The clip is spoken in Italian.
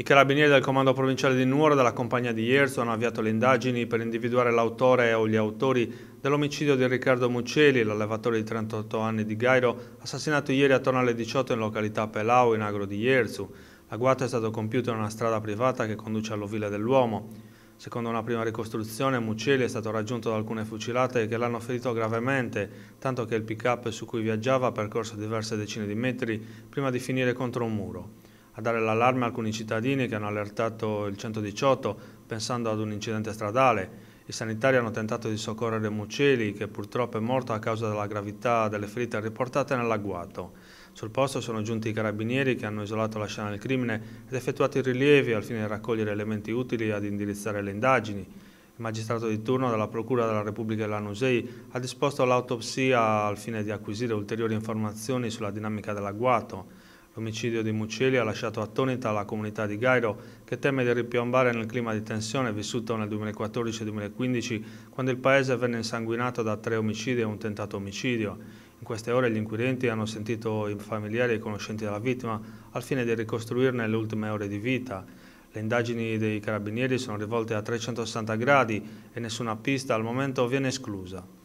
I carabinieri del comando provinciale di Nuoro della compagnia di Ierzo hanno avviato le indagini per individuare l'autore o gli autori dell'omicidio di Riccardo Muceli, l'allevatore di 38 anni di Gairo, assassinato ieri attorno alle 18 in località Pelau, in agro di Ierzo. L'agguato è stato compiuto in una strada privata che conduce all'ovile dell'uomo. Secondo una prima ricostruzione, Muceli è stato raggiunto da alcune fucilate che l'hanno ferito gravemente, tanto che il pick-up su cui viaggiava ha percorso diverse decine di metri prima di finire contro un muro a dare l'allarme a alcuni cittadini che hanno allertato il 118 pensando ad un incidente stradale. I sanitari hanno tentato di soccorrere Muceli, che purtroppo è morto a causa della gravità delle ferite riportate nell'agguato. Sul posto sono giunti i carabinieri che hanno isolato la scena del crimine ed effettuato i rilievi al fine di raccogliere elementi utili ad indirizzare le indagini. Il magistrato di turno della Procura della Repubblica di Lanusei ha disposto l'autopsia al fine di acquisire ulteriori informazioni sulla dinamica dell'agguato. L'omicidio di Muccelli ha lasciato attonita la comunità di Gairo che teme di ripiombare nel clima di tensione vissuto nel 2014-2015 quando il paese venne insanguinato da tre omicidi e un tentato omicidio. In queste ore gli inquirenti hanno sentito i familiari e i conoscenti della vittima al fine di ricostruirne le ultime ore di vita. Le indagini dei carabinieri sono rivolte a 360 gradi e nessuna pista al momento viene esclusa.